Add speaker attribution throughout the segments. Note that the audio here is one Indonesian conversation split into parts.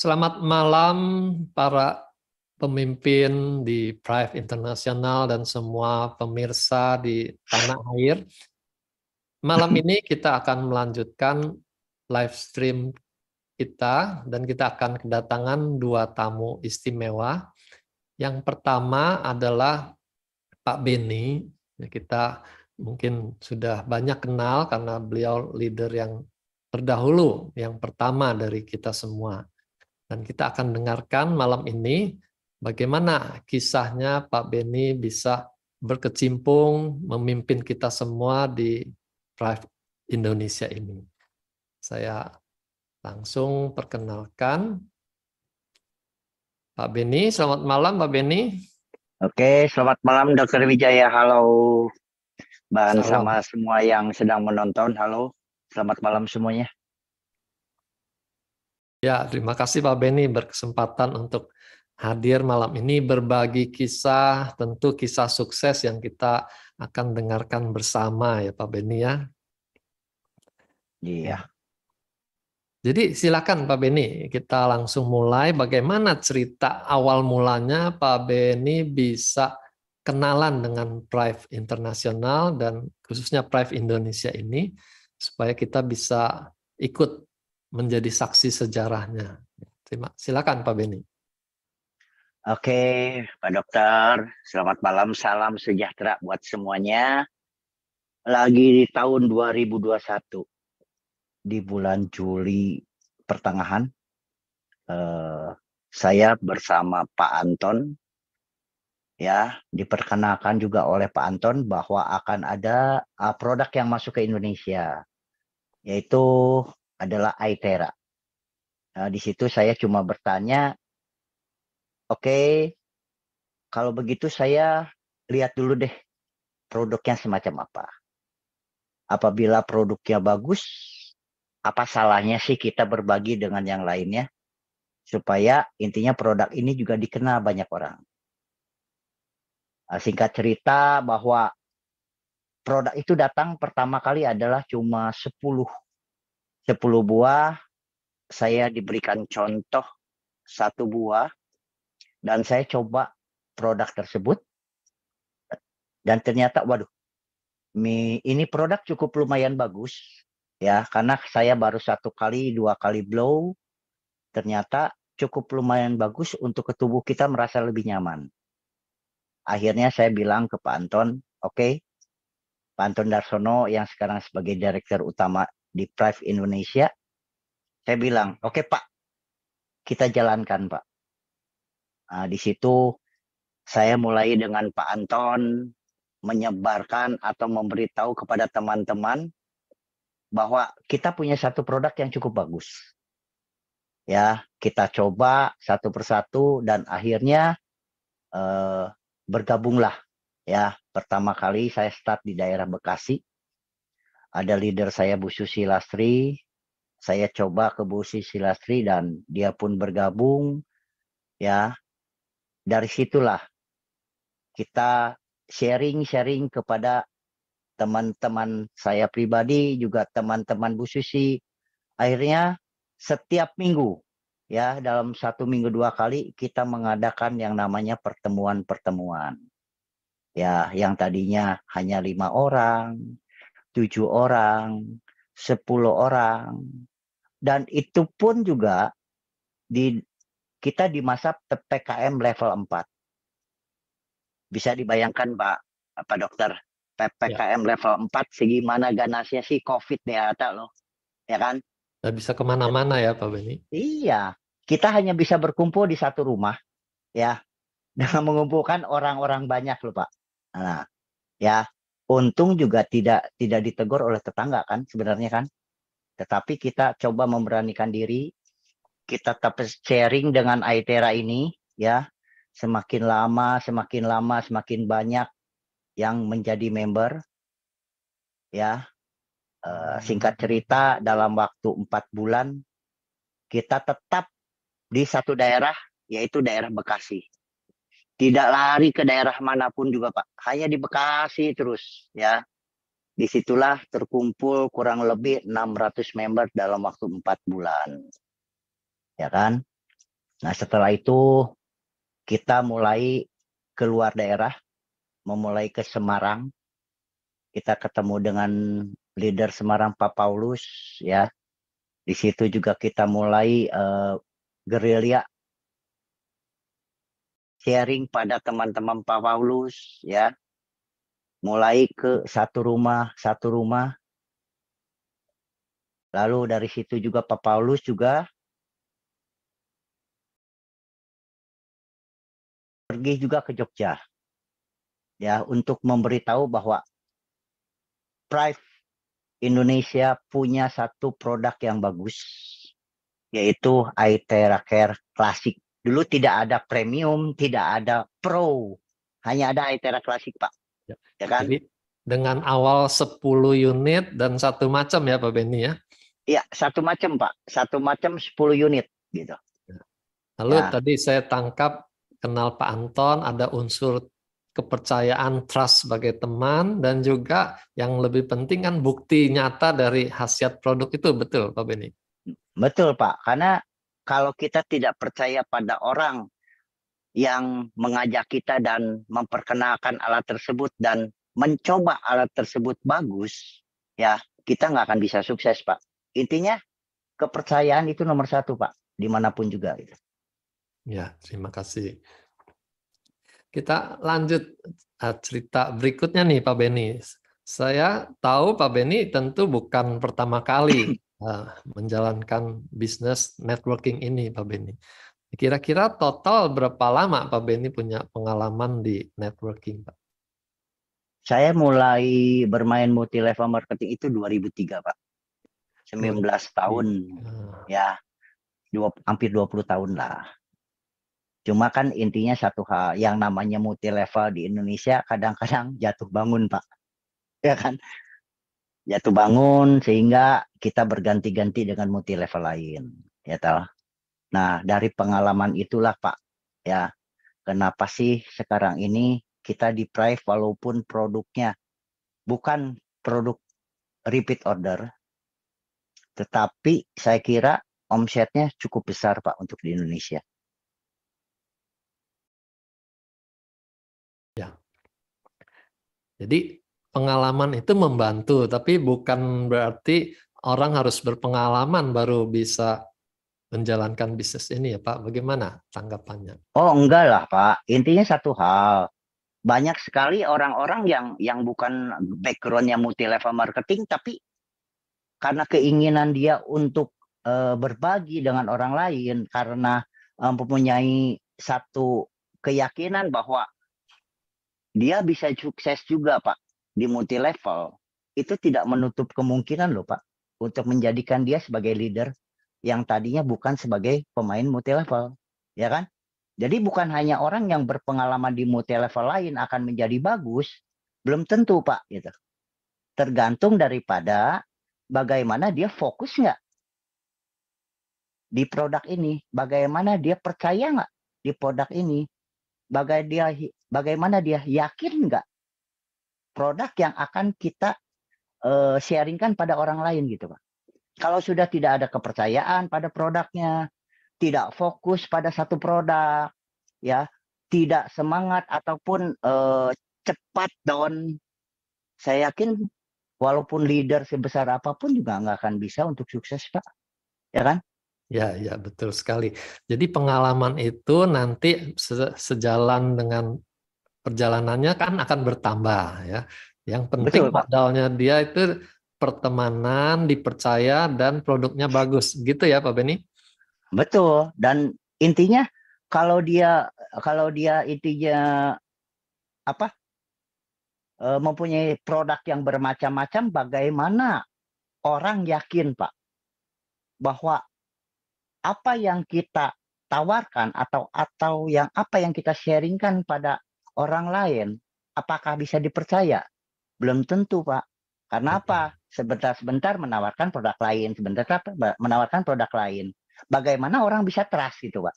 Speaker 1: Selamat malam para pemimpin di Pride International dan semua pemirsa di tanah air. Malam ini kita akan melanjutkan live stream kita dan kita akan kedatangan dua tamu istimewa. Yang pertama adalah Pak Beni. Ya, kita mungkin sudah banyak kenal karena beliau leader yang terdahulu, yang pertama dari kita semua. Dan kita akan dengarkan malam ini bagaimana kisahnya Pak Beni bisa berkecimpung memimpin kita semua di Drive Indonesia ini. Saya langsung perkenalkan Pak Beni. Selamat malam Pak Beni.
Speaker 2: Oke, selamat
Speaker 1: malam Dokter Wijaya. Halo, Mbak sama semua yang
Speaker 2: sedang menonton. Halo, selamat malam semuanya.
Speaker 1: Ya, terima kasih Pak Beni berkesempatan untuk hadir malam ini berbagi kisah, tentu kisah sukses yang kita akan dengarkan bersama ya Pak Beni ya. Iya. Jadi silakan Pak Beni, kita langsung mulai bagaimana cerita awal mulanya Pak Beni bisa kenalan dengan Prive Internasional dan khususnya Prive Indonesia ini supaya kita bisa ikut menjadi saksi sejarahnya. Terima, silakan Pak Beni.
Speaker 2: Oke, Pak Dokter, selamat malam, salam sejahtera buat semuanya. Lagi di tahun 2021, di bulan Juli pertengahan, eh, saya bersama Pak Anton, ya diperkenalkan juga oleh Pak Anton bahwa akan ada eh, produk yang masuk ke Indonesia yaitu adalah Aitera. Nah, di situ saya cuma bertanya, oke, okay, kalau begitu saya lihat dulu deh produknya semacam apa. Apabila produknya bagus, apa salahnya sih kita berbagi dengan yang lainnya? Supaya intinya produk ini juga dikenal banyak orang. Nah, singkat cerita bahwa produk itu datang pertama kali adalah cuma 10 10 buah saya diberikan contoh satu buah dan saya coba produk tersebut dan ternyata waduh ini produk cukup lumayan bagus ya karena saya baru satu kali dua kali blow ternyata cukup lumayan bagus untuk ke tubuh kita merasa lebih nyaman akhirnya saya bilang ke Pak Anton oke okay, Pak Anton Darsono yang sekarang sebagai direktur utama di Prive Indonesia. Saya bilang, oke okay, Pak, kita jalankan Pak. Nah, di situ saya mulai dengan Pak Anton menyebarkan atau memberitahu kepada teman-teman bahwa kita punya satu produk yang cukup bagus. Ya, kita coba satu persatu dan akhirnya eh, bergabunglah. Ya, pertama kali saya start di daerah Bekasi ada leader saya Bu Susi Lastri. Saya coba ke Bu Susi Lastri dan dia pun bergabung. Ya, dari situlah kita sharing-sharing kepada teman-teman saya pribadi juga teman-teman Bu Susi. Akhirnya setiap minggu ya dalam satu minggu dua kali kita mengadakan yang namanya pertemuan-pertemuan. Ya, yang tadinya hanya lima orang, tujuh orang, sepuluh orang. Dan itu pun juga di kita di masa PPKM level 4. Bisa dibayangkan Pak Pak Dokter, PPKM ya. level 4 segimana ganasnya sih COVID nih Ata loh. Ya kan?
Speaker 1: Nggak bisa kemana-mana ya Pak Beni.
Speaker 2: Iya, kita hanya bisa berkumpul di satu rumah ya dengan mengumpulkan orang-orang banyak loh Pak. Nah, ya untung juga tidak tidak ditegur oleh tetangga kan sebenarnya kan tetapi kita coba memberanikan diri kita tetap sharing dengan Aitera ini ya semakin lama semakin lama semakin banyak yang menjadi member ya eh, singkat hmm. cerita dalam waktu empat bulan kita tetap di satu daerah yaitu daerah Bekasi tidak lari ke daerah manapun juga Pak, hanya di Bekasi terus ya. Disitulah terkumpul kurang lebih 600 member dalam waktu 4 bulan. Ya kan? Nah setelah itu kita mulai keluar daerah, memulai ke Semarang. Kita ketemu dengan leader Semarang Pak Paulus ya. Di situ juga kita mulai uh, gerilya sharing pada teman-teman Pak Paulus ya. Mulai ke satu rumah, satu rumah. Lalu dari situ juga Pak Paulus juga pergi juga ke Jogja. Ya, untuk memberitahu bahwa Pride Indonesia punya satu produk yang bagus yaitu
Speaker 1: Care Classic
Speaker 2: Dulu tidak ada premium, tidak ada pro, hanya ada Itera klasik Pak.
Speaker 1: Ya, ya kan? Jadi dengan awal 10 unit dan satu macam ya Pak Benny ya?
Speaker 2: Iya, satu macam Pak, satu macam 10 unit
Speaker 1: gitu. Ya. Lalu ya. tadi saya tangkap kenal Pak Anton ada unsur kepercayaan trust sebagai teman dan juga yang lebih penting kan bukti nyata dari khasiat produk itu betul Pak Beni. Betul Pak, karena
Speaker 2: kalau kita tidak percaya pada orang yang mengajak kita dan memperkenalkan alat tersebut dan mencoba alat tersebut bagus, ya kita nggak akan bisa sukses, Pak. Intinya kepercayaan itu nomor satu, Pak,
Speaker 1: dimanapun juga. Gitu. Ya, terima kasih. Kita lanjut eh, cerita berikutnya nih, Pak Beni. Saya tahu Pak Beni tentu bukan pertama kali Eh, menjalankan bisnis networking ini Pak Beni. Kira-kira total berapa lama Pak Beni punya pengalaman di networking Pak? Saya mulai bermain multi level marketing itu
Speaker 2: 2003 Pak. 19 tahun hmm. ya. Dua, hampir 20 tahun lah. Cuma kan intinya satu hal yang namanya multi level di Indonesia kadang-kadang jatuh bangun, Pak. Ya kan? jatuh ya, bangun sehingga kita berganti-ganti dengan multi level lain ya tal. Nah dari pengalaman itulah Pak ya kenapa sih sekarang ini kita di private walaupun produknya bukan produk repeat order tetapi saya kira omsetnya cukup besar
Speaker 1: Pak untuk di Indonesia. Ya. Jadi pengalaman itu membantu, tapi bukan berarti orang harus berpengalaman baru bisa menjalankan bisnis ini ya Pak. Bagaimana tanggapannya?
Speaker 2: Oh enggak lah Pak. Intinya satu hal. Banyak sekali orang-orang yang yang bukan backgroundnya multi level marketing, tapi karena keinginan dia untuk uh, berbagi dengan orang lain, karena um, mempunyai satu keyakinan bahwa dia bisa sukses juga Pak di multi level itu tidak menutup kemungkinan loh Pak untuk menjadikan dia sebagai leader yang tadinya bukan sebagai pemain multi level, ya kan? Jadi bukan hanya orang yang berpengalaman di multi level lain akan menjadi bagus, belum tentu Pak gitu. Tergantung daripada bagaimana dia fokus nggak di produk ini, bagaimana dia percaya nggak di produk ini, bagaimana dia, bagaimana dia yakin nggak produk yang akan kita uh, sharingkan pada orang lain gitu Pak. Kalau sudah tidak ada kepercayaan pada produknya, tidak fokus pada satu produk, ya, tidak semangat ataupun uh, cepat down, saya yakin walaupun leader sebesar apapun juga nggak akan bisa untuk sukses Pak.
Speaker 1: Ya kan? Ya, ya betul sekali. Jadi pengalaman itu nanti sejalan dengan perjalanannya kan akan bertambah ya. Yang penting Betul, modalnya dia itu pertemanan, dipercaya dan produknya bagus. Gitu ya Pak Beni? Betul. Dan intinya
Speaker 2: kalau dia kalau dia intinya apa? E, mempunyai produk yang bermacam-macam bagaimana orang yakin, Pak, bahwa apa yang kita tawarkan atau atau yang apa yang kita sharingkan pada orang lain apakah bisa dipercaya? Belum tentu, Pak. Karena apa? Sebentar-sebentar menawarkan produk lain, sebentar menawarkan produk lain. Bagaimana orang bisa trust gitu, Pak?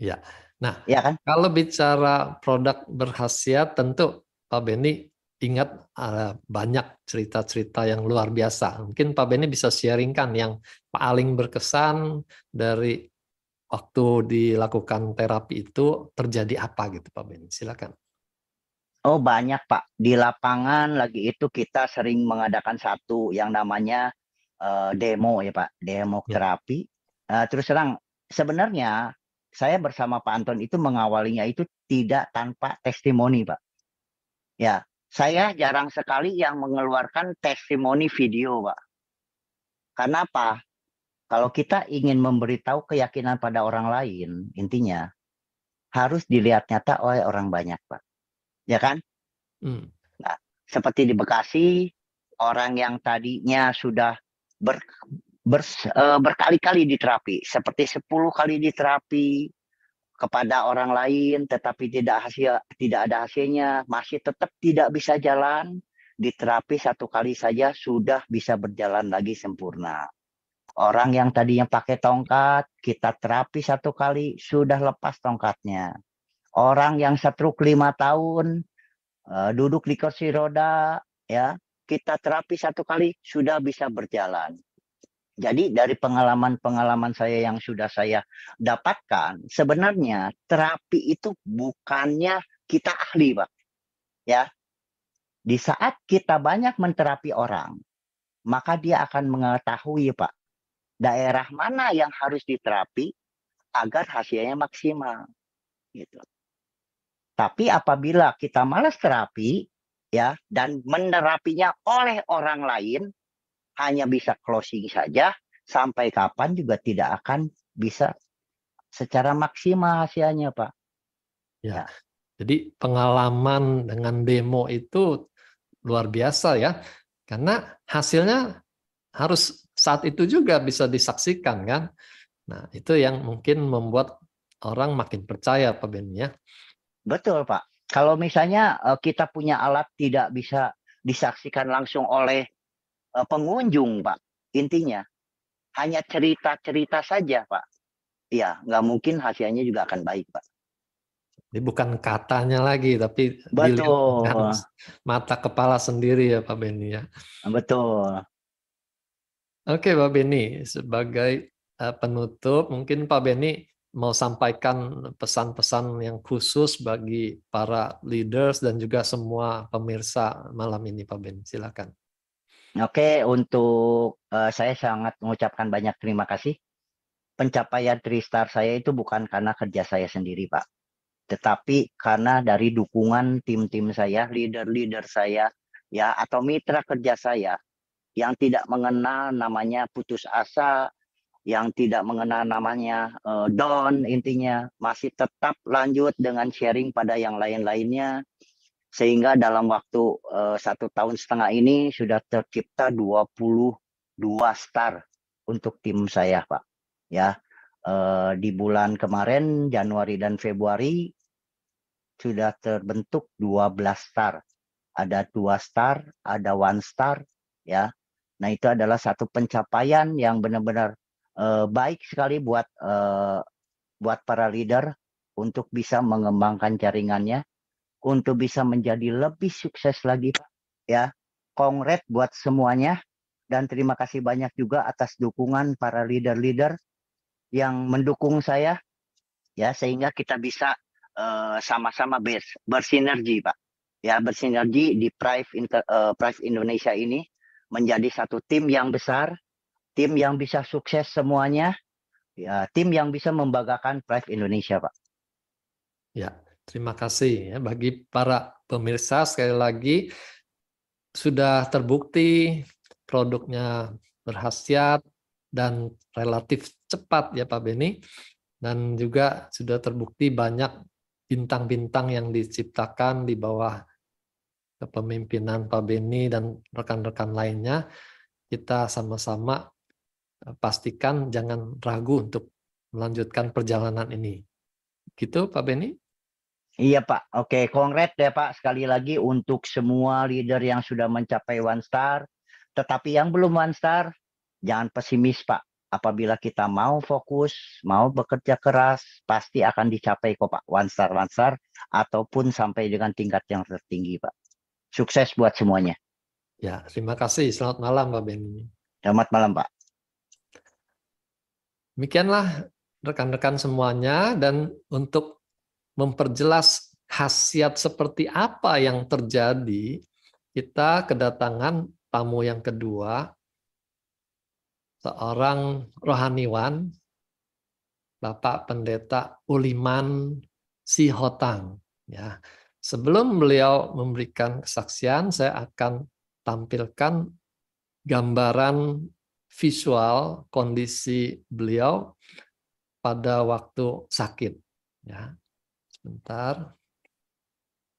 Speaker 1: Ya. Nah, ya kan? kalau bicara produk berhasiat tentu Pak Beni ingat uh, banyak cerita-cerita yang luar biasa. Mungkin Pak Beni bisa sharingkan yang paling berkesan dari waktu dilakukan terapi itu terjadi apa gitu Pak Beni? Silakan. Oh banyak Pak,
Speaker 2: di lapangan lagi itu kita sering mengadakan satu yang namanya uh, demo ya Pak, demo Ya. terapi. Eh, terus terang, sebenarnya saya bersama Pak Anton itu mengawalinya itu tidak tanpa testimoni Pak. Ya, saya jarang sekali yang mengeluarkan testimoni video Pak. Karena apa? Kalau kita ingin memberitahu keyakinan pada orang lain, intinya harus dilihat nyata oleh orang banyak Pak ya kan? Hmm. Nah, seperti di Bekasi, orang yang tadinya sudah ber, ber, eh, berkali-kali diterapi, seperti 10 kali diterapi kepada orang lain, tetapi tidak hasil, tidak ada hasilnya, masih tetap tidak bisa jalan, diterapi satu kali saja sudah bisa berjalan lagi sempurna. Orang yang tadinya pakai tongkat, kita terapi satu kali sudah lepas tongkatnya orang yang setruk lima tahun uh, duduk di kursi roda ya kita terapi satu kali sudah bisa berjalan. Jadi dari pengalaman-pengalaman saya yang sudah saya dapatkan, sebenarnya terapi itu bukannya kita ahli, Pak. Ya. Di saat kita banyak menterapi orang, maka dia akan mengetahui, Pak, daerah mana yang harus diterapi agar hasilnya maksimal. Gitu. Tapi apabila kita malas terapi ya dan menerapinya oleh orang lain hanya bisa closing saja sampai kapan juga tidak akan bisa secara maksimal hasilnya, Pak.
Speaker 1: Ya. ya. Jadi pengalaman dengan demo itu luar biasa ya. Karena hasilnya harus saat itu juga bisa disaksikan kan. Nah, itu yang mungkin membuat orang makin percaya Pak Ben ya. Betul, Pak. Kalau
Speaker 2: misalnya eh, kita punya alat tidak bisa disaksikan langsung oleh eh, pengunjung, Pak. Intinya hanya cerita-cerita saja, Pak. Ya, nggak mungkin hasilnya juga akan baik, Pak.
Speaker 1: Ini bukan katanya lagi, tapi betul mata kepala sendiri ya Pak Benny ya. Betul. Oke Pak Benny sebagai eh, penutup mungkin Pak Benny mau sampaikan pesan-pesan yang khusus bagi para leaders dan juga semua pemirsa malam ini Pak Ben. Silakan. Oke,
Speaker 2: untuk uh, saya sangat mengucapkan banyak terima kasih. Pencapaian Tristar saya itu bukan karena kerja saya sendiri, Pak. Tetapi karena dari dukungan tim-tim saya, leader-leader saya, ya atau mitra kerja saya yang tidak mengenal namanya putus asa, yang tidak mengenal namanya uh, Don intinya masih tetap lanjut dengan sharing pada yang lain-lainnya sehingga dalam waktu uh, satu tahun setengah ini sudah tercipta 22 star untuk tim saya Pak ya uh, di bulan kemarin Januari dan Februari sudah terbentuk 12 star ada dua star ada one star ya nah itu adalah satu pencapaian yang benar-benar uh, baik sekali buat uh, buat para leader untuk bisa mengembangkan jaringannya, untuk bisa menjadi lebih sukses lagi, Pak. Ya, kongret buat semuanya dan terima kasih banyak juga atas dukungan para leader-leader yang mendukung saya, ya sehingga kita bisa eh, sama-sama bers bersinergi, Pak. Ya, bersinergi di private Inter, uh, Indonesia ini menjadi satu tim yang besar tim yang bisa sukses semuanya, ya, tim yang bisa membanggakan Pride Indonesia, Pak.
Speaker 1: Ya, terima kasih ya bagi para pemirsa sekali lagi sudah terbukti produknya berhasiat dan relatif cepat ya Pak Beni dan juga sudah terbukti banyak bintang-bintang yang diciptakan di bawah kepemimpinan Pak Beni dan rekan-rekan lainnya kita sama-sama pastikan jangan ragu untuk melanjutkan perjalanan ini. Gitu Pak Beni? Iya Pak, oke kongret ya
Speaker 2: Pak sekali lagi untuk semua leader yang sudah mencapai one star, tetapi yang belum one star, jangan pesimis Pak. Apabila kita mau fokus, mau bekerja keras, pasti akan dicapai kok Pak, one star, one star, ataupun sampai dengan tingkat yang tertinggi Pak. Sukses buat semuanya.
Speaker 1: Ya, terima kasih. Selamat malam Pak Beni.
Speaker 2: Selamat malam Pak.
Speaker 1: Demikianlah rekan-rekan semuanya dan untuk memperjelas khasiat seperti apa yang terjadi, kita kedatangan tamu yang kedua, seorang rohaniwan, Bapak Pendeta Uliman Sihotang. Ya, sebelum beliau memberikan kesaksian, saya akan tampilkan gambaran visual kondisi beliau pada waktu sakit. Ya, sebentar,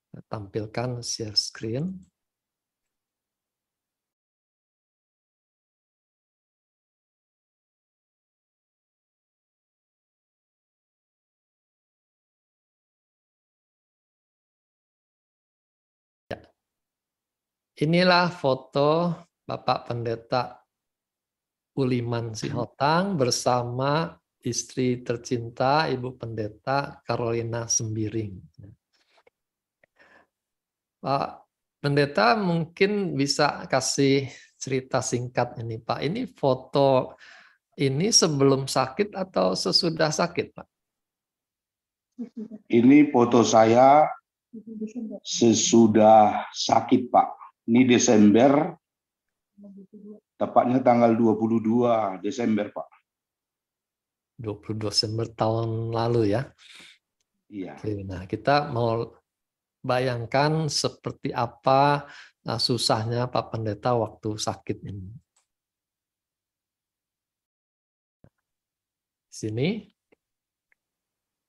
Speaker 1: Saya tampilkan share screen. Ya. Inilah foto Bapak Pendeta Uliman Sihotang bersama istri tercinta Ibu Pendeta Carolina Sembiring. Pak Pendeta mungkin bisa kasih cerita singkat ini Pak. Ini foto ini sebelum sakit atau sesudah sakit Pak?
Speaker 3: Ini foto saya sesudah sakit Pak. Ini Desember Tepatnya tanggal 22 Desember, Pak.
Speaker 1: 22 Desember tahun lalu ya. Iya. Oke, nah, kita mau bayangkan seperti apa nah, susahnya Pak Pendeta waktu sakit ini. Sini.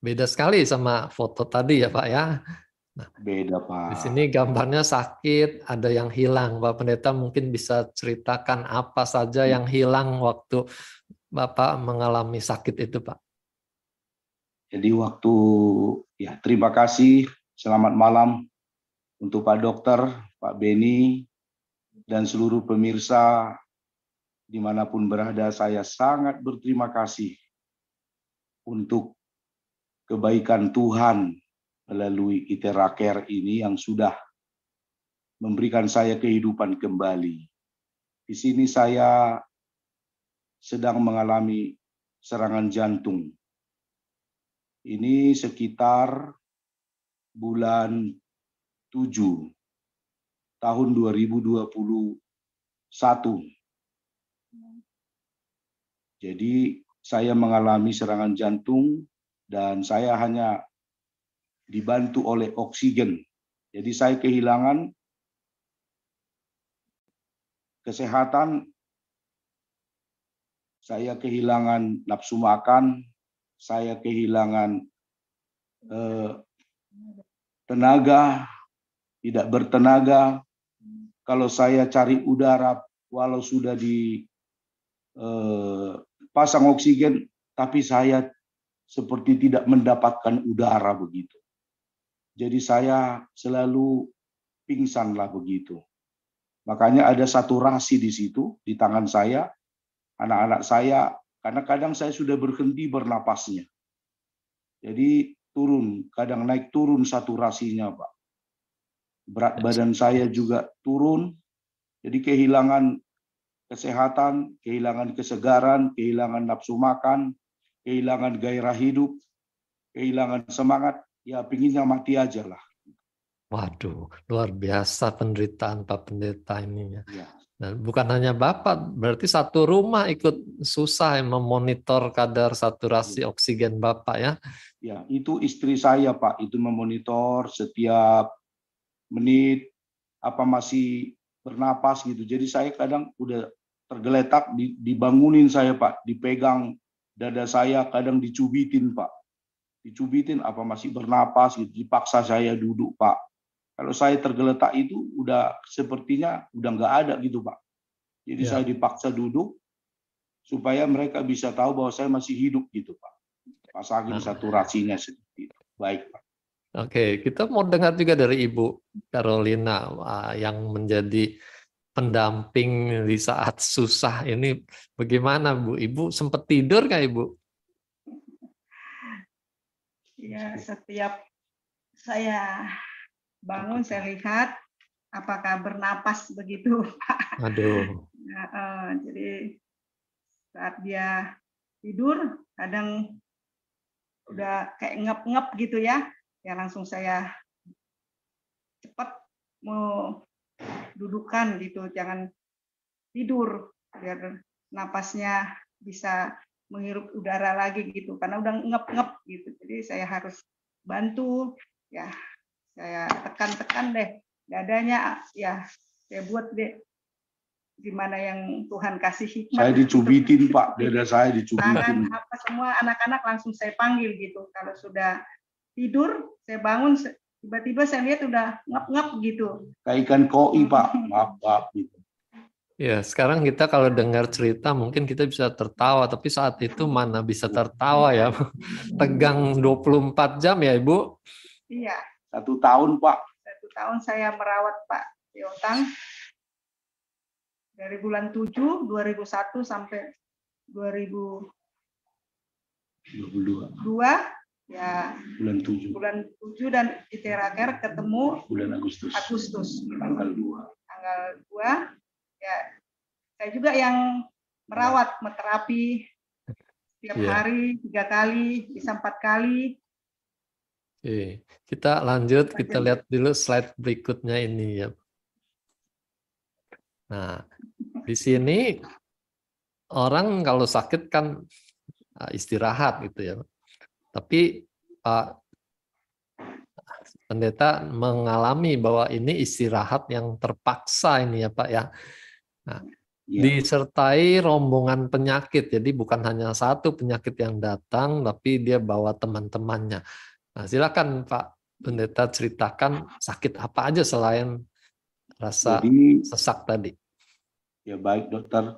Speaker 1: Beda sekali sama foto tadi ya, Pak ya. Nah, beda Pak. Di sini gambarnya sakit, ada yang hilang. Bapak Pendeta mungkin bisa ceritakan apa saja yang hmm. hilang waktu Bapak mengalami sakit itu, Pak.
Speaker 3: Jadi waktu ya terima kasih, selamat malam untuk Pak Dokter, Pak Beni, dan seluruh pemirsa dimanapun berada. Saya sangat berterima kasih untuk kebaikan Tuhan melalui Iteraker ini yang sudah memberikan saya kehidupan kembali. Di sini saya sedang mengalami serangan jantung. Ini sekitar bulan 7 tahun 2021. Jadi saya mengalami serangan jantung dan saya hanya dibantu oleh oksigen. Jadi saya kehilangan kesehatan, saya kehilangan nafsu makan, saya kehilangan eh, tenaga, tidak bertenaga. Kalau saya cari udara, walau sudah dipasang eh, oksigen, tapi saya seperti tidak mendapatkan udara begitu. Jadi saya selalu pingsan lah begitu. Makanya ada satu rasi di situ, di tangan saya, anak-anak saya, karena kadang saya sudah berhenti bernapasnya. Jadi turun, kadang naik turun satu saturasinya, Pak. Berat badan saya juga turun, jadi kehilangan kesehatan, kehilangan kesegaran, kehilangan nafsu makan, kehilangan gairah hidup, kehilangan semangat ya pinginnya mati aja lah.
Speaker 1: Waduh, luar biasa penderitaan Pak Pendeta ini ya. ya. Dan bukan hanya Bapak, berarti satu rumah ikut susah yang memonitor kadar saturasi ya. oksigen Bapak ya.
Speaker 3: Ya, itu istri saya Pak, itu memonitor setiap menit apa masih bernapas gitu. Jadi saya kadang udah tergeletak dibangunin saya Pak, dipegang dada saya kadang dicubitin Pak dicubitin apa masih bernapas gitu dipaksa saya duduk pak kalau saya tergeletak itu udah sepertinya udah nggak ada gitu pak jadi ya. saya dipaksa duduk supaya mereka bisa tahu bahwa saya masih hidup gitu pak pasangin nah. saturasinya sedikit baik pak
Speaker 1: Oke, kita mau dengar juga dari Ibu Carolina yang menjadi pendamping di saat susah ini. Bagaimana Bu? Ibu sempat tidur nggak Ibu?
Speaker 4: Ya, setiap saya bangun saya lihat apakah bernapas begitu Pak. Aduh. Nah, uh, jadi saat dia tidur kadang udah kayak ngep-ngep gitu ya, ya langsung saya cepat mau dudukan gitu, jangan tidur biar napasnya bisa menghirup udara lagi gitu karena udah ngep-ngep gitu. Jadi saya harus bantu ya. Saya tekan-tekan deh dadanya ya saya buat deh gimana yang Tuhan kasih hikmah. Saya dicubitin
Speaker 3: Pak, dada saya dicubitin. Tangan, apa
Speaker 4: semua anak-anak langsung saya panggil gitu. Kalau sudah tidur, saya bangun tiba-tiba saya lihat udah ngep-ngep
Speaker 3: gitu. Kayak ikan koi Pak, maaf maaf gitu.
Speaker 1: Ya, sekarang kita kalau dengar cerita mungkin kita bisa tertawa, tapi saat itu mana bisa tertawa ya? Tegang 24 jam ya, Ibu? Iya. Satu tahun, Pak.
Speaker 3: Satu tahun
Speaker 4: saya merawat Pak Yotang. Dari bulan 7, 2001 sampai 2022. dua ya bulan 7. Bulan 7 dan ITRAKER ketemu bulan Agustus. Agustus tanggal 2. Tanggal 2 ya saya juga yang merawat meterapi setiap yeah. hari tiga kali bisa empat kali
Speaker 1: Oke, kita lanjut, lanjut kita lihat dulu slide berikutnya ini ya nah di sini orang kalau sakit kan ah, istirahat gitu ya tapi Pak ah, pendeta mengalami bahwa ini istirahat yang terpaksa ini ya Pak ya Nah, ya. disertai rombongan penyakit. Jadi bukan hanya satu penyakit yang datang, tapi dia bawa teman-temannya. Nah, silakan Pak Pendeta ceritakan sakit apa aja selain rasa Jadi, sesak tadi. Ya baik dokter.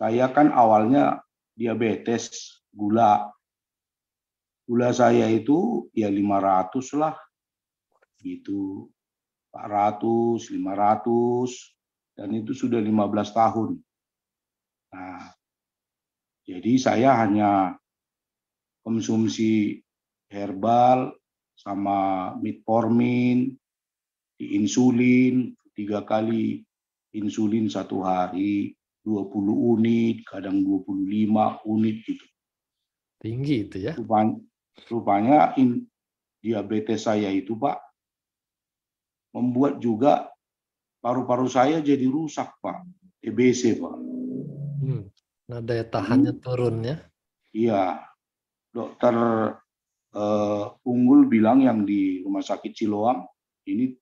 Speaker 3: Saya kan awalnya diabetes, gula. Gula saya itu ya 500 lah. Gitu. 400, 500, dan itu sudah 15 tahun. Nah, jadi saya hanya konsumsi herbal sama metformin, insulin tiga kali insulin satu hari 20 unit, kadang 25 unit gitu. Tinggi itu ya. Rupanya, rupanya in, diabetes saya itu Pak membuat juga paru-paru saya jadi rusak pak EBC pak
Speaker 1: hmm. nah daya tahannya hmm. turun ya
Speaker 3: iya dokter uh, unggul bilang yang di rumah sakit Ciloam ini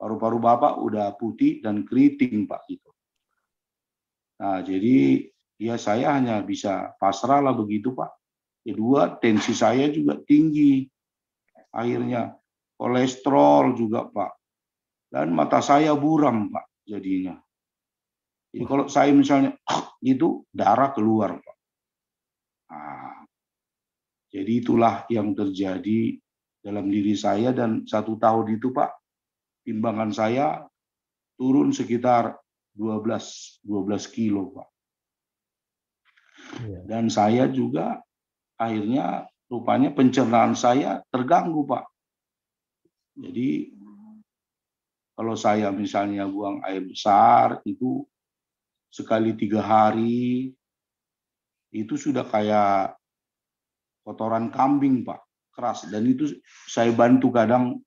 Speaker 3: paru-paru bapak udah putih dan keriting pak gitu nah jadi ya saya hanya bisa pasrah lah begitu pak kedua tensi saya juga tinggi akhirnya kolesterol juga pak dan mata saya buram pak jadinya. Jadi kalau saya misalnya itu darah keluar pak. Nah, jadi itulah yang terjadi dalam diri saya dan satu tahun itu pak timbangan saya turun sekitar 12 12 kilo pak. Iya. Dan saya juga akhirnya rupanya pencernaan saya terganggu pak. Jadi kalau saya misalnya buang air besar itu sekali tiga hari itu sudah kayak kotoran kambing pak keras dan itu saya bantu kadang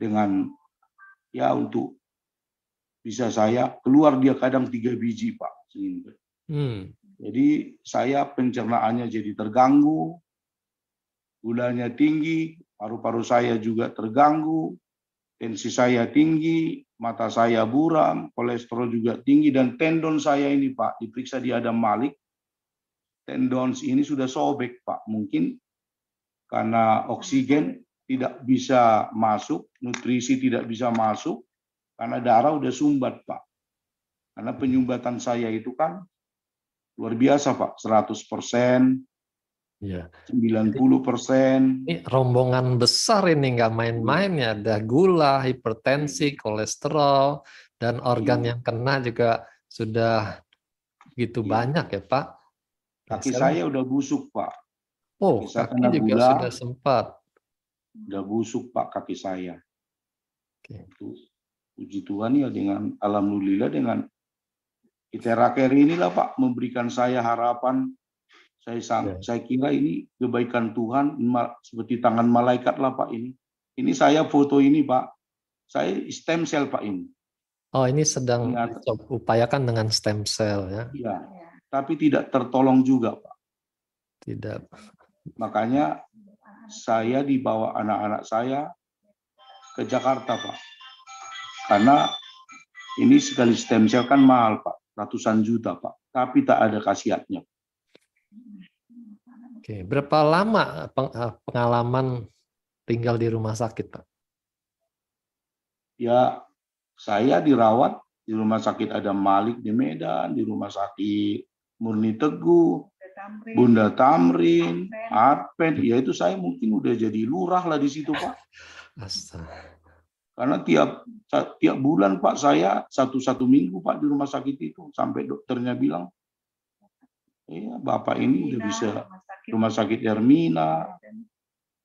Speaker 3: dengan ya untuk bisa saya keluar dia kadang tiga biji pak Hmm. Jadi saya pencernaannya jadi terganggu, gulanya tinggi, paru-paru saya juga terganggu, tensi saya tinggi, mata saya buram, kolesterol juga tinggi, dan tendon saya ini Pak, diperiksa di Adam Malik, tendon ini sudah sobek Pak, mungkin karena oksigen tidak bisa masuk, nutrisi tidak bisa masuk, karena darah sudah sumbat Pak. Karena penyumbatan saya itu kan
Speaker 1: luar biasa Pak, 100 persen, Ya. 90 persen. Ini rombongan besar ini nggak main-main ya. Ada gula, hipertensi, hmm. kolesterol, dan organ ya. yang kena juga sudah gitu ya. banyak ya Pak. Kaki saya udah
Speaker 3: busuk Pak.
Speaker 1: Oh, kaki, kaki juga gula, sudah sempat. Udah busuk Pak kaki saya. Oke. Okay.
Speaker 3: Puji Tuhan ya dengan alhamdulillah dengan keri inilah Pak memberikan saya harapan saya sang, ya. saya kira ini kebaikan Tuhan seperti tangan malaikat lah Pak ini. Ini saya foto ini Pak. Saya stem cell Pak ini.
Speaker 1: Oh, ini sedang dengan, upayakan dengan stem cell ya. Iya.
Speaker 3: Tapi tidak tertolong juga Pak. Tidak. Makanya saya dibawa anak-anak saya ke Jakarta Pak. Karena ini sekali stem cell kan mahal Pak, ratusan juta Pak, tapi tak ada khasiatnya. Pak.
Speaker 1: Oke, berapa lama eh, pengalaman tinggal di rumah sakit, Pak?
Speaker 3: Ya, saya dirawat di rumah sakit ada Malik di Medan, di rumah sakit Murni Teguh, Bunda Tamrin, Arpen, ya itu saya mungkin udah jadi lurah lah di situ Pak.
Speaker 1: Astaga.
Speaker 3: Karena tiap tiap bulan Pak saya satu satu minggu Pak di rumah sakit itu sampai dokternya bilang Iya, Bapak ini Hermina, udah iya, bisa rumah sakit, Ermina iya,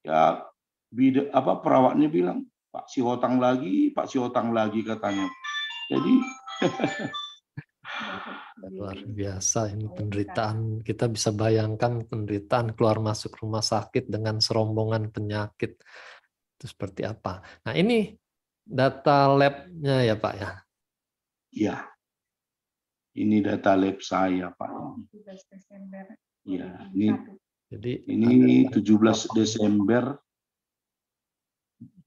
Speaker 3: Ya, bida, apa perawatnya bilang, Pak si hotang lagi, Pak si hotang lagi katanya.
Speaker 1: Jadi luar biasa ini iya, penderitaan kita bisa bayangkan penderitaan keluar masuk rumah sakit dengan serombongan penyakit itu seperti apa. Nah ini data labnya ya Pak ya.
Speaker 3: Iya. Ini data lab saya, Pak. Desember. Ya, ini jadi ini 17 Desember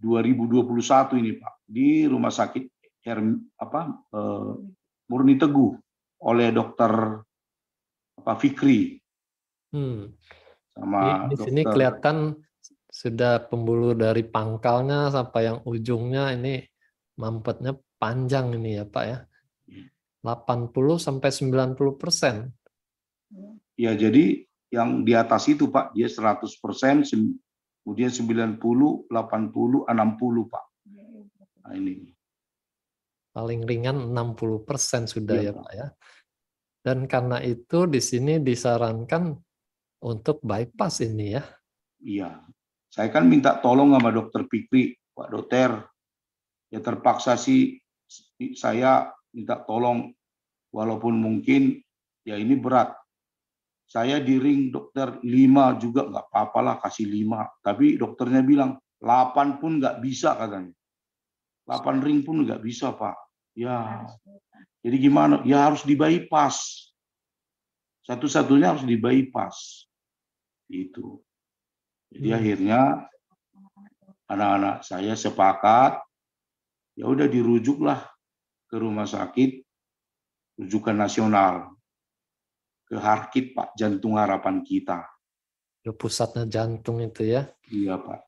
Speaker 3: 2021 ini Pak di Rumah Sakit Herm, apa eh, Murni Teguh oleh Dokter
Speaker 1: apa Fikri. Hmm. Sama di, di sini dokter, kelihatan sudah pembuluh dari pangkalnya sampai yang ujungnya ini mampetnya panjang ini ya Pak ya. 80 sampai 90 persen.
Speaker 3: Ya jadi yang di atas itu Pak, dia 100 persen, kemudian 90, 80, 60 Pak. Nah, ini.
Speaker 1: Paling ringan 60 persen sudah iya, ya, ya Pak ya. Dan karena itu di sini disarankan untuk bypass ini ya. Iya.
Speaker 3: Saya kan minta tolong sama dokter Pikri, Pak Dokter. Ya terpaksa sih saya minta tolong walaupun mungkin ya ini berat. Saya di ring dokter lima juga nggak apa-apa lah kasih lima Tapi dokternya bilang 8 pun nggak bisa katanya. 8 ring pun nggak bisa Pak. Ya, jadi gimana? Ya harus di bypass. Satu-satunya harus di bypass. Itu. Jadi hmm. akhirnya anak-anak saya sepakat, ya udah dirujuklah ke rumah sakit rujukan nasional ke Harkit Pak Jantung Harapan kita.
Speaker 1: ke pusatnya jantung itu ya?
Speaker 3: Iya Pak.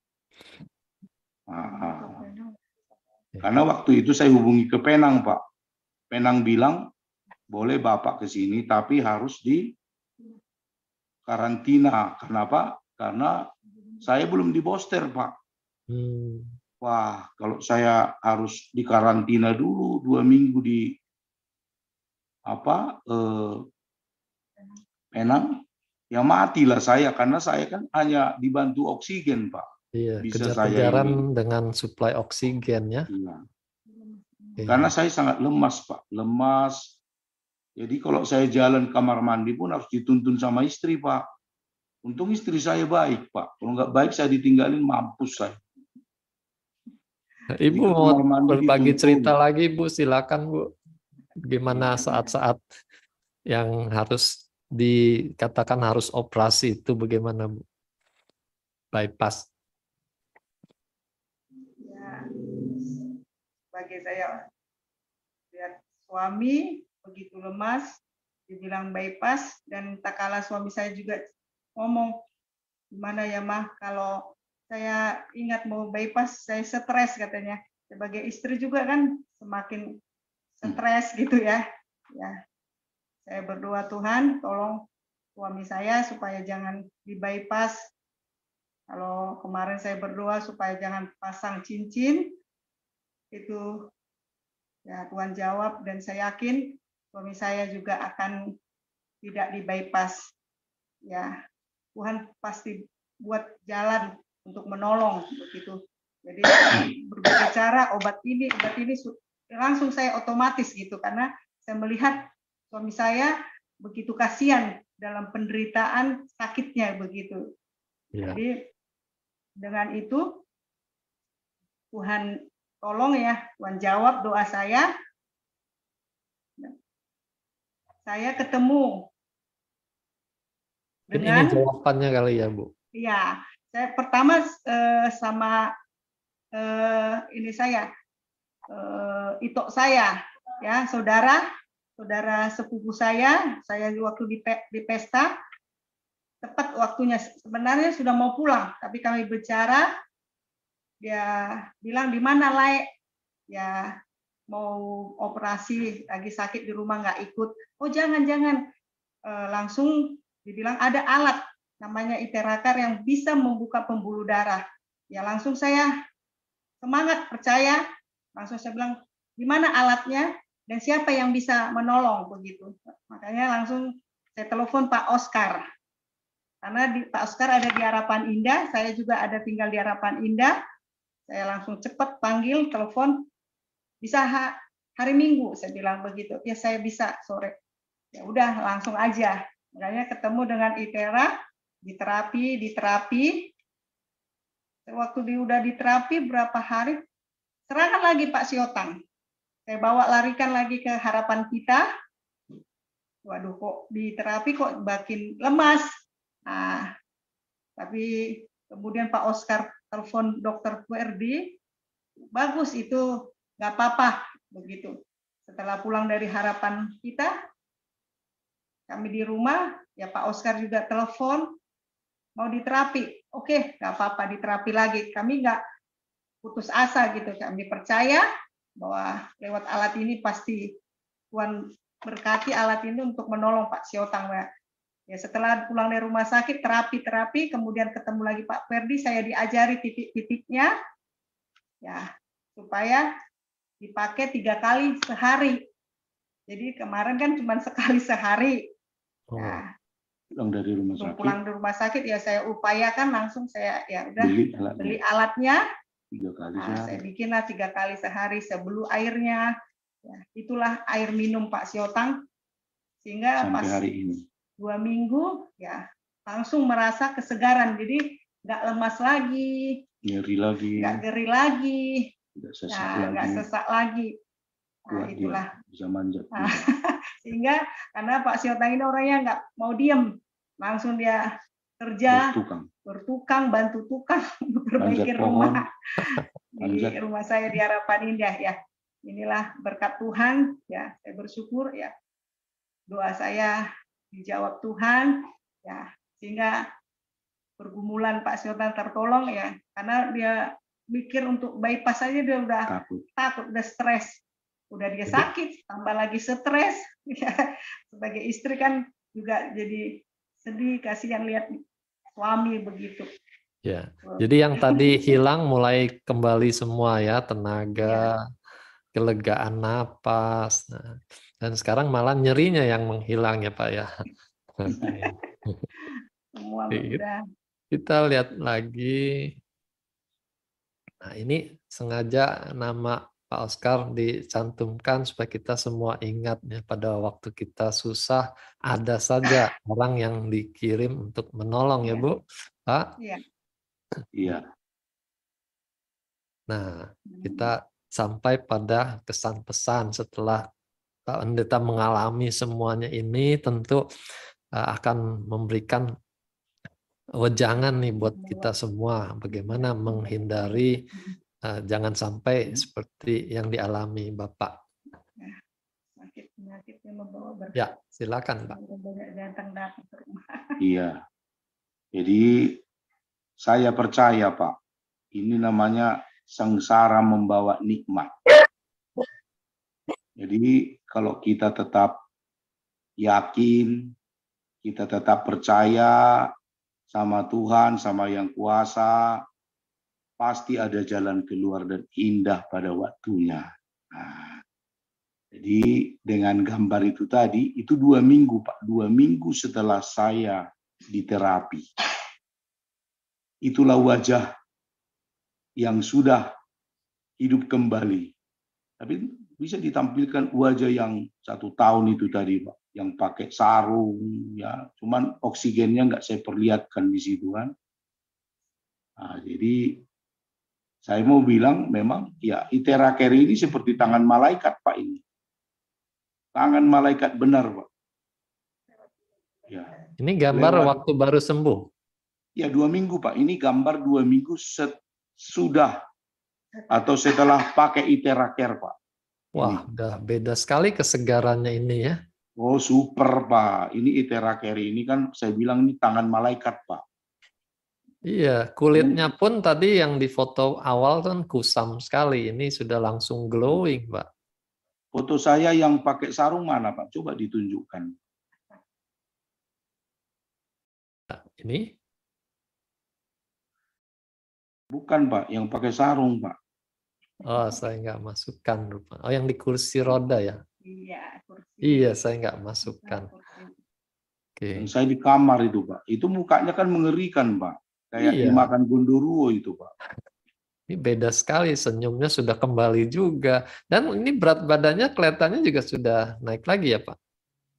Speaker 3: Nah, Karena waktu itu saya hubungi ke Penang Pak. Penang bilang boleh Bapak ke sini tapi harus di karantina. Kenapa? Karena saya belum di booster Pak. Hmm wah kalau saya harus dikarantina dulu dua minggu di apa eh, Penang, ya matilah saya karena saya kan hanya dibantu oksigen pak.
Speaker 1: Iya, Bisa saya ini. dengan suplai oksigen ya.
Speaker 3: Iya. Iya. Karena saya sangat lemas pak, lemas. Jadi kalau saya jalan kamar mandi pun harus dituntun sama istri pak. Untung istri saya baik pak. Kalau nggak baik saya ditinggalin mampus saya.
Speaker 1: Nah, Ibu iya, mau berbagi gitu. cerita lagi Bu, silakan Bu. Gimana saat-saat yang harus dikatakan harus operasi itu bagaimana Bu? Bypass.
Speaker 4: Ya, sebagai saya lihat suami begitu lemas, dibilang bypass dan tak kalah suami saya juga ngomong gimana ya mah kalau saya ingat mau bypass saya stres katanya sebagai istri juga kan semakin stres hmm. gitu ya ya saya berdoa Tuhan tolong suami saya supaya jangan di bypass kalau kemarin saya berdoa supaya jangan pasang cincin itu ya Tuhan jawab dan saya yakin suami saya juga akan tidak di bypass ya Tuhan pasti buat jalan untuk menolong begitu. Jadi berbagai cara obat ini obat ini langsung saya otomatis gitu karena saya melihat suami saya begitu kasihan dalam penderitaan sakitnya begitu. Ya. Jadi dengan itu Tuhan tolong ya Tuhan jawab doa saya. Saya ketemu dengan ini
Speaker 1: jawabannya kali ya Bu.
Speaker 4: Iya, saya pertama eh, sama eh, ini saya eh, itok saya ya saudara saudara sepupu saya saya waktu di, di pesta tepat waktunya sebenarnya sudah mau pulang tapi kami bicara dia bilang di mana laik ya mau operasi lagi sakit di rumah nggak ikut oh jangan jangan eh, langsung dibilang ada alat namanya iterakar yang bisa membuka pembuluh darah. Ya langsung saya semangat, percaya. Langsung saya bilang, gimana alatnya dan siapa yang bisa menolong begitu. Makanya langsung saya telepon Pak Oscar. Karena di, Pak Oscar ada di Harapan Indah, saya juga ada tinggal di Harapan Indah. Saya langsung cepat panggil, telepon, bisa hari Minggu saya bilang begitu. Ya saya bisa sore. Ya udah langsung aja. Makanya ketemu dengan Itera diterapi diterapi waktu dia udah diterapi berapa hari serahkan lagi Pak Siotang saya bawa larikan lagi ke harapan kita waduh kok diterapi kok makin lemas nah, tapi kemudian Pak Oscar telepon dokter QRD bagus itu nggak apa-apa begitu setelah pulang dari harapan kita kami di rumah ya Pak Oscar juga telepon mau diterapi oke okay, nggak apa-apa diterapi lagi kami nggak putus asa gitu kami percaya bahwa lewat alat ini pasti Tuhan berkati alat ini untuk menolong Pak Siotang ya. ya setelah pulang dari rumah sakit terapi-terapi kemudian ketemu lagi Pak Ferdi saya diajari titik-titiknya ya supaya dipakai tiga kali sehari jadi kemarin kan cuma sekali sehari
Speaker 3: oh. nah pulang dari rumah sakit. Pulang dari
Speaker 4: rumah sakit ya saya upayakan langsung saya ya udah beli alatnya. Beli alatnya
Speaker 3: tiga kali nah, sehari. saya
Speaker 4: bikinlah tiga kali sehari sebelum airnya. Ya, itulah air minum Pak Siotang sehingga Sampai pas hari ini. dua minggu ya langsung merasa kesegaran jadi nggak lemas lagi,
Speaker 3: nyeri lagi, nggak geri
Speaker 4: lagi, nggak nah, sesak, nah, sesak lagi. Nah, itulah. Bisa manjat. Ah sehingga karena Pak Siotang ini orangnya nggak mau diem langsung dia kerja bertukang, bertukang bantu tukang memperbaiki rumah di rumah saya di harapan indah ya, ya inilah berkat Tuhan ya saya bersyukur ya doa saya dijawab Tuhan ya sehingga pergumulan Pak Siotan tertolong ya karena dia mikir untuk bypass aja dia udah takut, takut udah stres udah dia sakit tambah lagi stres sebagai istri kan juga jadi sedih kasihan lihat suami begitu
Speaker 1: ya jadi yang tadi hilang mulai kembali semua ya tenaga ya. kelegaan nafas nah dan sekarang malah nyerinya yang menghilang ya pak ya semua iya. kita lihat lagi nah ini sengaja nama Pak Oscar dicantumkan supaya kita semua ingat ya pada waktu kita susah ada saja orang yang dikirim untuk menolong ya, ya Bu Pak. Iya. Iya. Nah kita hmm. sampai pada kesan pesan setelah Pak Pendeta mengalami semuanya ini tentu eh, akan memberikan wejangan nih buat iya. kita semua bagaimana iya. menghindari hmm. Eh, jangan sampai hmm. seperti yang dialami Bapak.
Speaker 4: Ya, penyakit yang membawa berkat. Ya,
Speaker 1: silakan, Pak. Iya. Jadi saya
Speaker 3: percaya, Pak. Ini namanya sengsara membawa nikmat. Jadi kalau kita tetap yakin, kita tetap percaya sama Tuhan, sama yang kuasa, pasti ada jalan keluar dan indah pada waktunya. Nah, jadi dengan gambar itu tadi, itu dua minggu Pak, dua minggu setelah saya di terapi. Itulah wajah yang sudah hidup kembali. Tapi bisa ditampilkan wajah yang satu tahun itu tadi Pak, yang pakai sarung, ya, cuman oksigennya nggak saya perlihatkan di situ kan. Nah, jadi saya mau bilang memang ya Itera Carry ini seperti tangan malaikat Pak ini. Tangan malaikat benar Pak.
Speaker 1: Ya. Ini gambar Lewat. waktu baru sembuh.
Speaker 3: Ya dua minggu Pak. Ini gambar dua minggu sudah atau setelah pakai Itera Care Pak.
Speaker 1: Wah, ini. udah beda sekali kesegarannya ini ya. Oh super Pak, ini
Speaker 3: Itera Carry ini kan saya bilang ini tangan malaikat Pak.
Speaker 1: Iya, kulitnya hmm. pun tadi yang di foto awal kan kusam sekali. Ini sudah langsung glowing, Pak.
Speaker 3: Foto saya yang pakai sarung mana, Pak? Coba ditunjukkan.
Speaker 1: Nah, ini?
Speaker 3: Bukan, Pak. Yang pakai sarung, Pak.
Speaker 1: Oh, saya nggak masukkan. Rupa. Oh, yang di kursi roda ya? Iya, kursi. Iya, saya nggak masukkan. Oke. saya di kamar itu, Pak. Itu mukanya kan mengerikan, Pak.
Speaker 3: Kayak iya. dimakan gunduruo
Speaker 1: itu, Pak. Ini beda sekali senyumnya sudah kembali juga dan ini berat badannya kelihatannya juga sudah naik lagi ya Pak.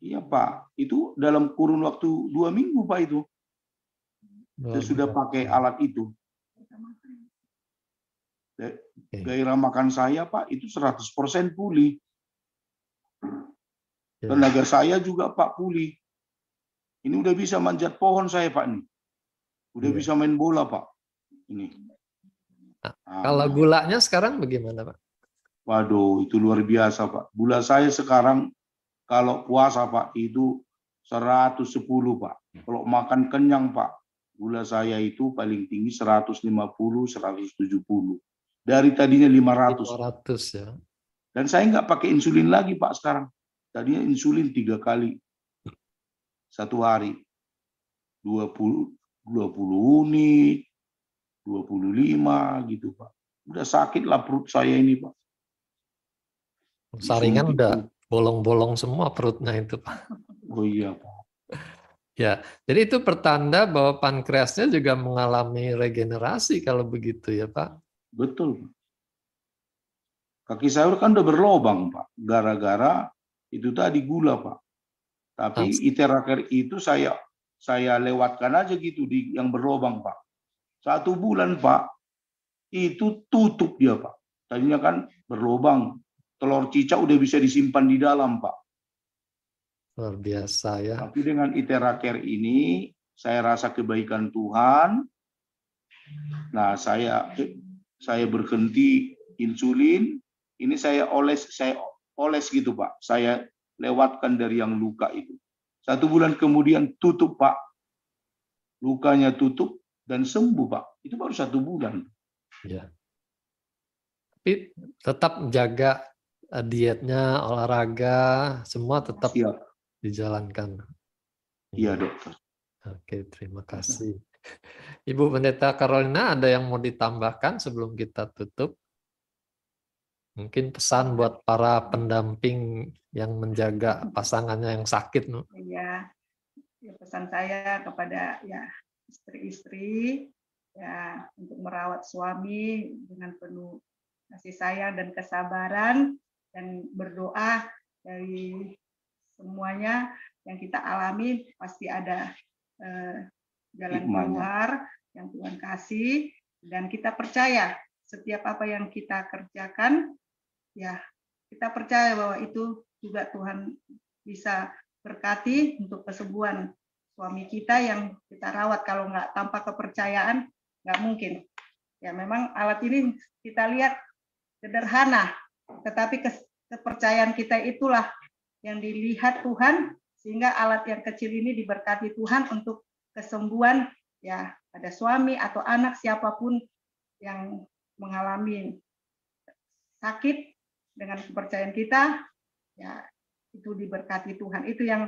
Speaker 1: Iya Pak, itu
Speaker 3: dalam kurun waktu dua minggu Pak itu. Saya sudah pakai alat itu. Gairah makan saya Pak itu 100% pulih. Iya. Tenaga saya juga Pak pulih. Ini udah bisa manjat pohon saya Pak nih. Udah iya. bisa main bola, Pak. Ini. Nah, nah, kalau
Speaker 1: gulanya sekarang bagaimana, Pak?
Speaker 3: Waduh, itu luar biasa, Pak. Gula saya sekarang kalau puasa, Pak, itu 110, Pak. Hmm. Kalau makan kenyang, Pak, gula saya itu paling tinggi 150, 170. Dari tadinya 500. 500 ya. Dan saya nggak pakai insulin lagi, Pak, sekarang. Tadinya insulin tiga kali. Hmm. Satu hari. 20, 20 unit, 25 gitu Pak. Udah sakit lah perut saya ini Pak. Saringan udah
Speaker 1: bolong-bolong semua perutnya itu Pak. Oh iya Pak. Ya, jadi itu pertanda bahwa pankreasnya juga mengalami regenerasi kalau begitu ya Pak. Betul. Kaki sayur kan udah
Speaker 3: berlobang Pak, gara-gara itu tadi gula Pak. Tapi iteraker itu saya saya lewatkan aja gitu di yang berlobang Pak. Satu bulan Pak, itu tutup dia Pak. Tadinya kan berlobang, telur cicak udah bisa disimpan di dalam Pak.
Speaker 1: Luar biasa ya. Tapi
Speaker 3: dengan iteraker ini, saya rasa kebaikan Tuhan. Nah, saya saya berhenti insulin. Ini saya oles, saya oles gitu Pak. Saya lewatkan dari yang luka itu. Satu bulan kemudian tutup, Pak. Lukanya tutup dan sembuh, Pak. Itu baru satu bulan.
Speaker 1: Ya. Tapi tetap jaga eh, dietnya, olahraga, semua tetap Siap. dijalankan. Iya, dokter. Oke, terima kasih. Ibu Pendeta Carolina, ada yang mau ditambahkan sebelum kita tutup? Mungkin pesan buat para pendamping yang menjaga pasangannya yang sakit, Nu.
Speaker 4: Iya. Ya, pesan saya kepada ya istri-istri ya untuk merawat suami dengan penuh kasih sayang dan kesabaran dan berdoa dari semuanya yang kita alami pasti ada eh, jalan keluar yang Tuhan kasih dan kita percaya setiap apa yang kita kerjakan ya kita percaya bahwa itu juga Tuhan bisa berkati untuk kesembuhan suami kita yang kita rawat kalau nggak tanpa kepercayaan nggak mungkin ya memang alat ini kita lihat sederhana tetapi kepercayaan kita itulah yang dilihat Tuhan sehingga alat yang kecil ini diberkati Tuhan untuk kesembuhan ya ada suami atau anak siapapun yang mengalami sakit dengan kepercayaan kita ya itu diberkati Tuhan itu yang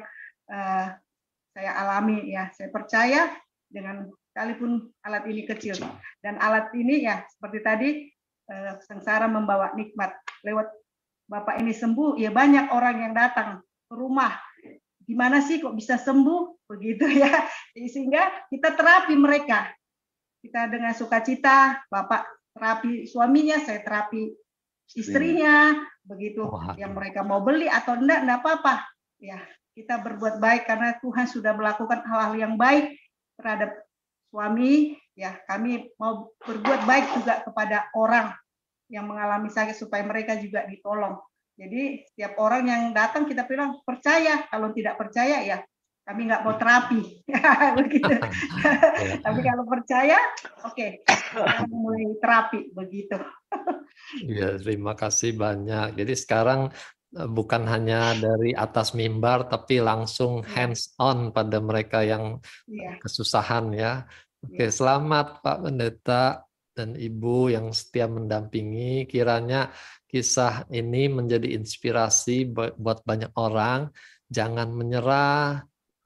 Speaker 4: uh, saya alami ya saya percaya dengan sekalipun alat ini kecil dan alat ini ya seperti tadi uh, sengsara membawa nikmat lewat bapak ini sembuh ya banyak orang yang datang ke rumah gimana sih kok bisa sembuh begitu ya sehingga kita terapi mereka kita dengan sukacita bapak terapi suaminya saya terapi istrinya begitu oh, yang mereka mau beli atau enggak enggak apa-apa ya kita berbuat baik karena Tuhan sudah melakukan hal-hal yang baik terhadap suami ya kami mau berbuat baik juga kepada orang yang mengalami sakit supaya mereka juga ditolong jadi setiap orang yang datang kita bilang percaya kalau tidak percaya ya kami nggak mau terapi begitu tapi kalau percaya oke okay. mulai terapi begitu
Speaker 1: ya terima kasih banyak jadi sekarang eh, bukan hanya dari atas mimbar tapi langsung iya. hands on pada mereka yang iya. eh, kesusahan ya. Oke, iya. selamat Pak Pendeta dan Ibu yang setia mendampingi. Kiranya kisah ini menjadi inspirasi buat banyak orang. Jangan menyerah,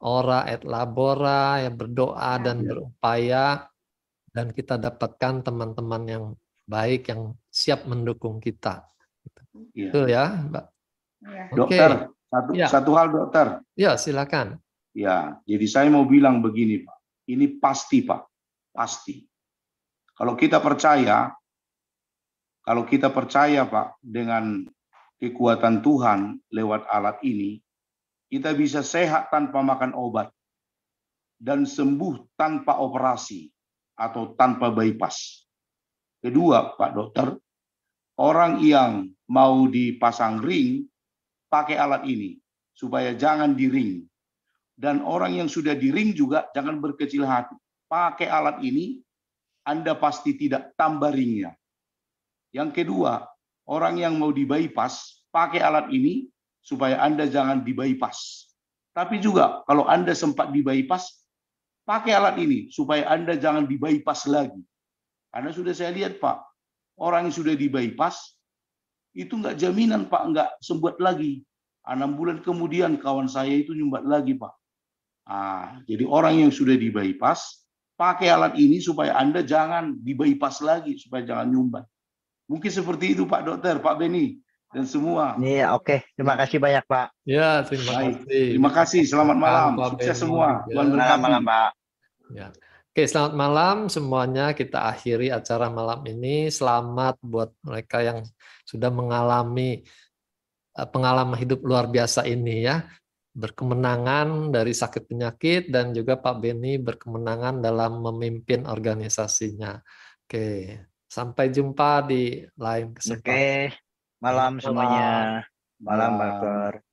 Speaker 1: ora et labora ya berdoa ya, dan ya. berupaya dan kita dapatkan teman-teman yang baik yang siap mendukung kita. Gitu. Ya. ya, Mbak. Ya. Okay. Dokter,
Speaker 3: satu, ya. satu hal dokter.
Speaker 1: Ya, silakan. Ya,
Speaker 3: jadi saya mau bilang begini Pak, ini pasti Pak, pasti. Kalau kita percaya, kalau kita percaya Pak dengan kekuatan Tuhan lewat alat ini, kita bisa sehat tanpa makan obat dan sembuh tanpa operasi atau tanpa bypass. Kedua, Pak Dokter, orang yang mau dipasang ring pakai alat ini supaya jangan di ring. Dan orang yang sudah di ring juga jangan berkecil hati. Pakai alat ini Anda pasti tidak tambah ringnya. Yang kedua, orang yang mau di bypass pakai alat ini supaya Anda jangan dibypass. Tapi juga kalau Anda sempat dibypass, pakai alat ini supaya Anda jangan dibypass lagi. Karena sudah saya lihat Pak, orang yang sudah dibypass itu nggak jaminan Pak nggak sembuh lagi. Enam bulan kemudian kawan saya itu nyumbat lagi Pak. Ah, jadi orang yang sudah dibypass pakai alat ini supaya Anda jangan dibypass lagi supaya jangan nyumbat. Mungkin seperti itu Pak Dokter, Pak Beni dan semua.
Speaker 2: Iya, oke. Okay. Terima kasih banyak, Pak.
Speaker 1: Ya, terima Baik. kasih. Terima kasih. Selamat malam. Pak Sukses Pak, semua. Ya. Selamat malam, Pak. Ya. Oke, selamat malam semuanya. Kita akhiri acara malam ini. Selamat buat mereka yang sudah mengalami eh, pengalaman hidup luar biasa ini ya. Berkemenangan dari sakit penyakit dan juga Pak Beni berkemenangan dalam memimpin organisasinya. Oke, sampai jumpa di lain kesempatan. Oke. Malam semuanya. Malam, Malam